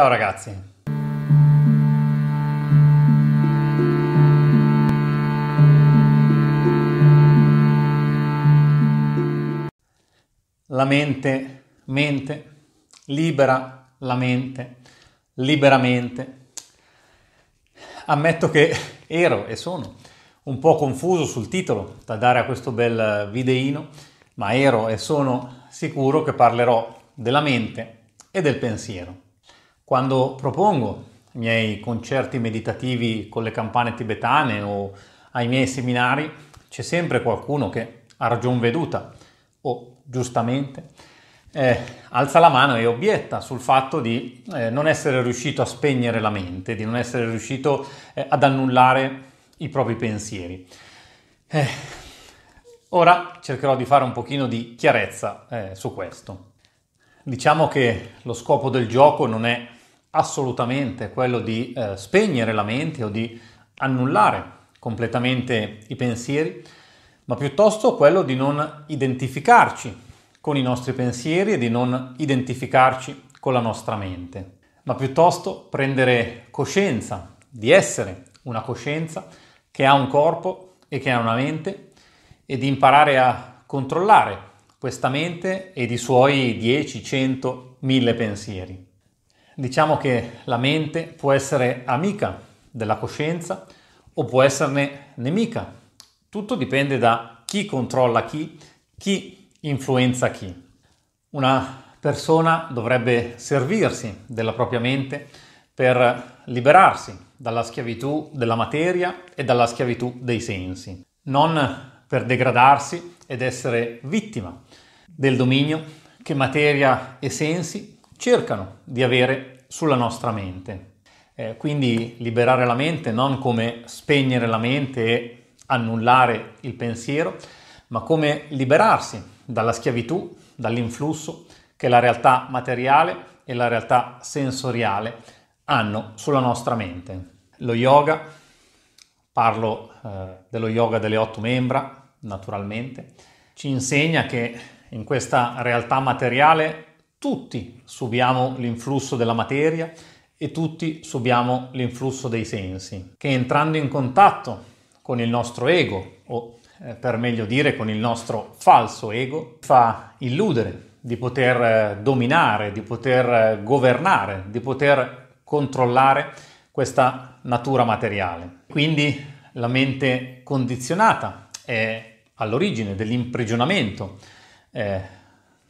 Ciao ragazzi! La mente mente, libera la mente, liberamente. Ammetto che ero e sono un po' confuso sul titolo da dare a questo bel videino, ma ero e sono sicuro che parlerò della mente e del pensiero. Quando propongo i miei concerti meditativi con le campane tibetane o ai miei seminari, c'è sempre qualcuno che a ragion veduta o giustamente eh, alza la mano e obietta sul fatto di eh, non essere riuscito a spegnere la mente, di non essere riuscito eh, ad annullare i propri pensieri. Eh, ora cercherò di fare un pochino di chiarezza eh, su questo. Diciamo che lo scopo del gioco non è assolutamente quello di eh, spegnere la mente o di annullare completamente i pensieri, ma piuttosto quello di non identificarci con i nostri pensieri e di non identificarci con la nostra mente, ma piuttosto prendere coscienza di essere una coscienza che ha un corpo e che ha una mente e di imparare a controllare questa mente ed i suoi 10, 100, 1000 pensieri diciamo che la mente può essere amica della coscienza o può esserne nemica. Tutto dipende da chi controlla chi, chi influenza chi. Una persona dovrebbe servirsi della propria mente per liberarsi dalla schiavitù della materia e dalla schiavitù dei sensi, non per degradarsi ed essere vittima del dominio che materia e sensi cercano di avere sulla nostra mente. Eh, quindi liberare la mente non come spegnere la mente e annullare il pensiero, ma come liberarsi dalla schiavitù, dall'influsso che la realtà materiale e la realtà sensoriale hanno sulla nostra mente. Lo yoga, parlo eh, dello yoga delle otto membra, naturalmente, ci insegna che in questa realtà materiale tutti subiamo l'influsso della materia e tutti subiamo l'influsso dei sensi, che entrando in contatto con il nostro ego, o eh, per meglio dire con il nostro falso ego, fa illudere di poter eh, dominare, di poter eh, governare, di poter controllare questa natura materiale. Quindi la mente condizionata è all'origine dell'imprigionamento eh,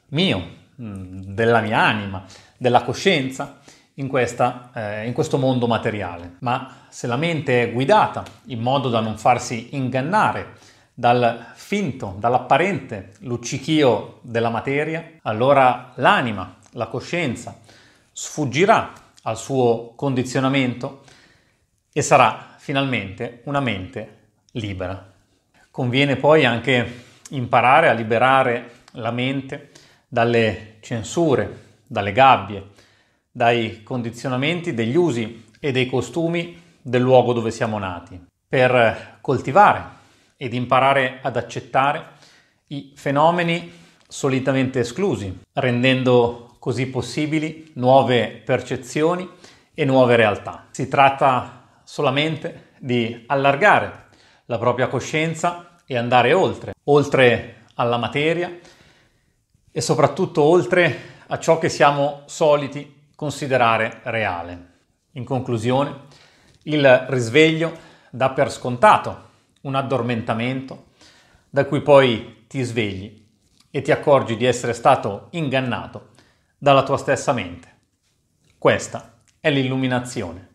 mio, Mm, della mia anima, della coscienza in, questa, eh, in questo mondo materiale. Ma se la mente è guidata in modo da non farsi ingannare dal finto, dall'apparente luccichio della materia, allora l'anima, la coscienza, sfuggirà al suo condizionamento e sarà finalmente una mente libera. Conviene poi anche imparare a liberare la mente dalle censure, dalle gabbie, dai condizionamenti degli usi e dei costumi del luogo dove siamo nati, per coltivare ed imparare ad accettare i fenomeni solitamente esclusi, rendendo così possibili nuove percezioni e nuove realtà. Si tratta solamente di allargare la propria coscienza e andare oltre, oltre alla materia e soprattutto oltre a ciò che siamo soliti considerare reale. In conclusione, il risveglio dà per scontato un addormentamento da cui poi ti svegli e ti accorgi di essere stato ingannato dalla tua stessa mente. Questa è l'illuminazione.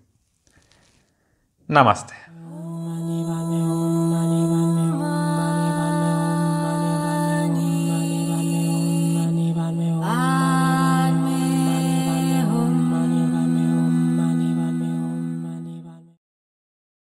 Namaste.